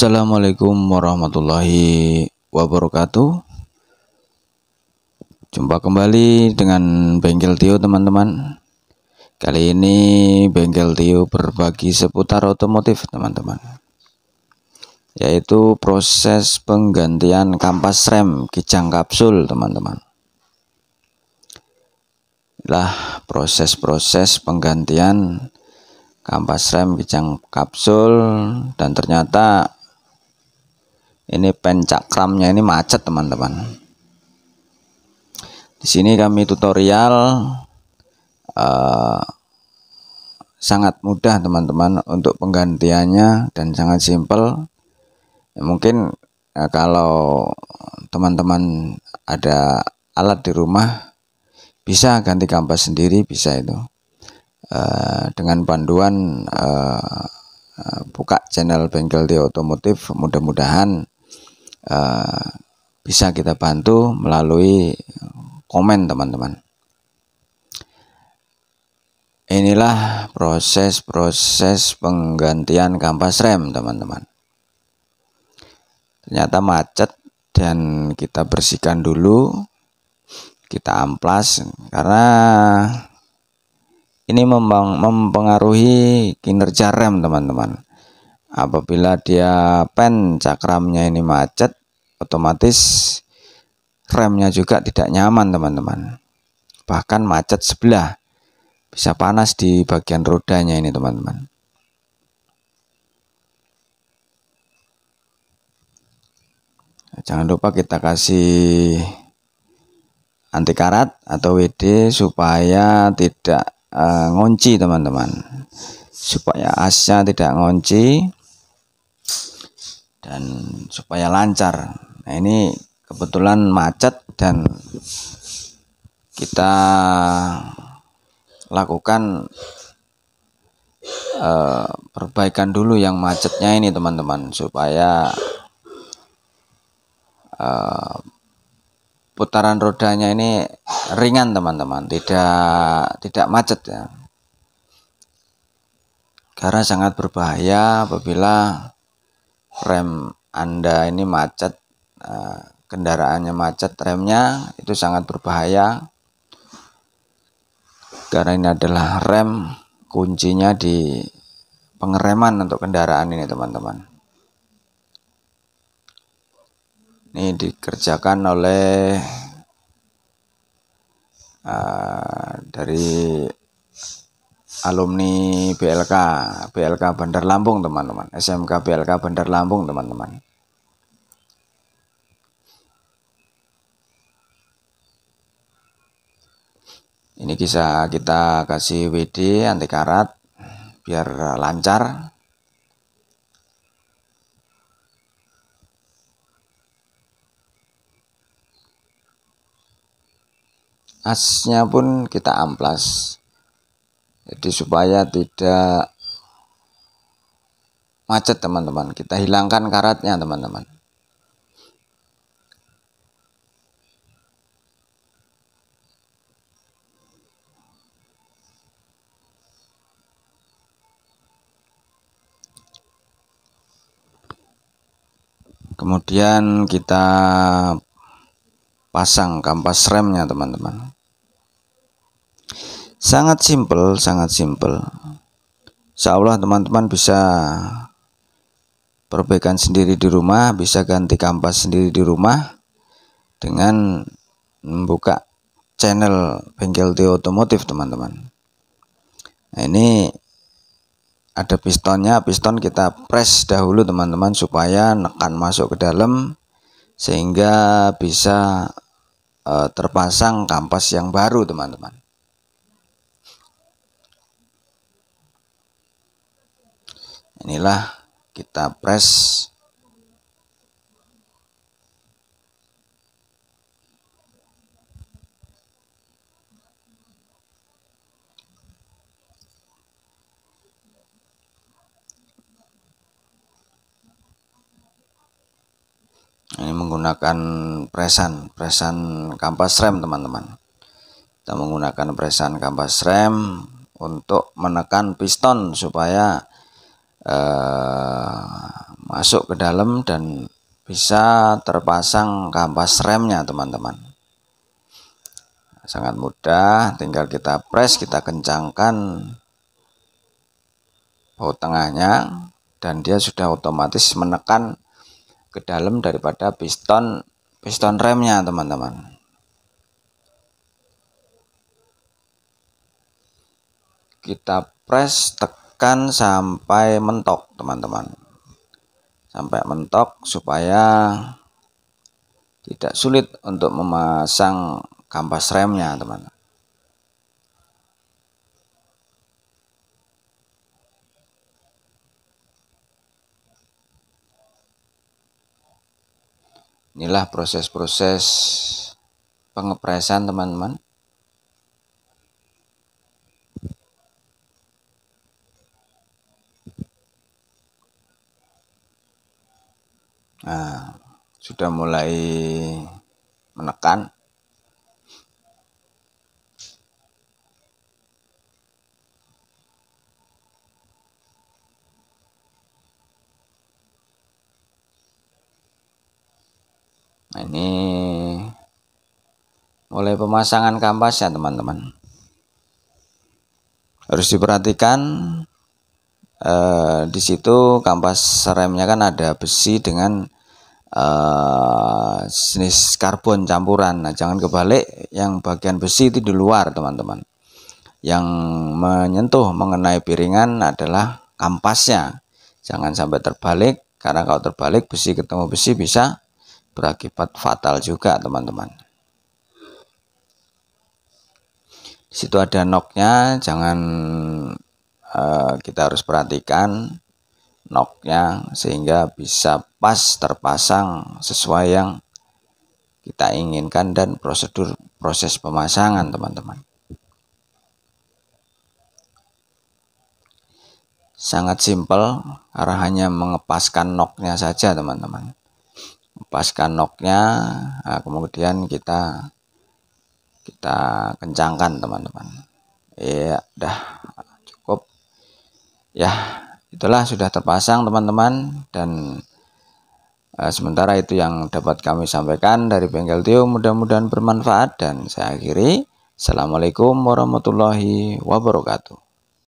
Assalamualaikum warahmatullahi wabarakatuh Jumpa kembali dengan Bengkel Tio teman-teman Kali ini Bengkel Tio berbagi seputar otomotif teman-teman Yaitu proses penggantian kampas rem kijang kapsul teman-teman Lah proses-proses penggantian kampas rem kijang kapsul dan ternyata ini pencakramnya ini macet teman-teman di sini kami tutorial uh, sangat mudah teman-teman untuk penggantiannya dan sangat simpel ya, mungkin ya, kalau teman-teman ada alat di rumah bisa ganti kampas sendiri bisa itu uh, dengan panduan uh, buka channel bengkel di otomotif mudah-mudahan Eh, bisa kita bantu melalui komen teman-teman inilah proses-proses penggantian kampas rem teman-teman ternyata macet dan kita bersihkan dulu kita amplas karena ini mempengaruhi kinerja rem teman-teman apabila dia pen cakramnya ini macet otomatis remnya juga tidak nyaman teman-teman bahkan macet sebelah bisa panas di bagian rodanya ini teman-teman nah, jangan lupa kita kasih anti karat atau WD supaya tidak uh, ngunci teman-teman supaya asnya tidak ngunci dan supaya lancar nah ini kebetulan macet dan kita lakukan uh, perbaikan dulu yang macetnya ini teman-teman supaya uh, putaran rodanya ini ringan teman-teman tidak tidak macet ya karena sangat berbahaya apabila rem Anda ini macet, eh, kendaraannya macet, remnya itu sangat berbahaya. Karena ini adalah rem, kuncinya di pengereman untuk kendaraan ini teman-teman. Ini dikerjakan oleh uh, dari alumni BLK, BLK Bandar Lampung teman-teman, SMK BLK Bandar Lampung teman-teman. Ini bisa kita kasih WD anti karat biar lancar. Asnya pun kita amplas jadi supaya tidak macet teman-teman kita hilangkan karatnya teman-teman kemudian kita pasang kampas remnya teman-teman sangat simpel sangat simpel Insya Allah teman-teman bisa perbaikan sendiri di rumah bisa ganti kampas sendiri di rumah dengan membuka channel bengkel di otomotif teman-teman nah ini ada pistonnya piston kita press dahulu teman-teman supaya nekan masuk ke dalam sehingga bisa e, terpasang kampas yang baru teman-teman inilah kita press ini menggunakan presan presan kampas rem teman-teman kita menggunakan presan kampas rem untuk menekan piston supaya Eh, masuk ke dalam dan bisa terpasang kampas remnya teman-teman sangat mudah tinggal kita press kita kencangkan baut tengahnya dan dia sudah otomatis menekan ke dalam daripada piston piston remnya teman-teman kita press tekan tekan sampai mentok teman-teman sampai mentok supaya tidak sulit untuk memasang kampas remnya teman inilah proses-proses pengepresan teman-teman Nah, sudah mulai menekan. Nah, ini mulai pemasangan kampas ya teman-teman. Harus diperhatikan e, di situ kampas remnya kan ada besi dengan e, jenis karbon campuran nah jangan kebalik yang bagian besi itu di luar teman-teman yang menyentuh mengenai piringan adalah kampasnya jangan sampai terbalik karena kalau terbalik besi ketemu besi bisa berakibat fatal juga teman-teman di situ ada noknya jangan Eh, kita harus perhatikan knocknya sehingga bisa pas terpasang sesuai yang kita inginkan dan prosedur proses pemasangan teman-teman sangat simpel arah hanya mengepaskan knocknya saja teman-teman lepaskan knocknya nah, kemudian kita kita kencangkan teman-teman ya dah ya itulah sudah terpasang teman-teman dan e, sementara itu yang dapat kami sampaikan dari bengkel Tio mudah-mudahan bermanfaat dan saya akhiri Assalamualaikum warahmatullahi wabarakatuh